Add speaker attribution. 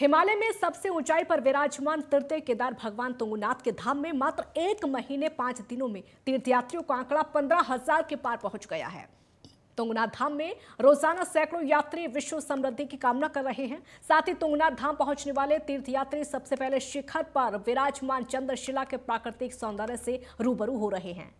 Speaker 1: हिमालय में सबसे ऊंचाई पर विराजमान तीर्थ केदार भगवान तुंगनाथ के धाम में मात्र एक महीने पांच दिनों में तीर्थयात्रियों का आंकड़ा पंद्रह हजार के पार पहुंच गया है तुंगनाथ धाम में रोजाना सैकड़ों यात्री विश्व समृद्धि की कामना कर रहे हैं साथ ही तुंगनाथ धाम पहुंचने वाले तीर्थयात्री सबसे पहले शिखर पर विराजमान चंद्रशिला के प्राकृतिक सौंदर्य से रूबरू हो रहे हैं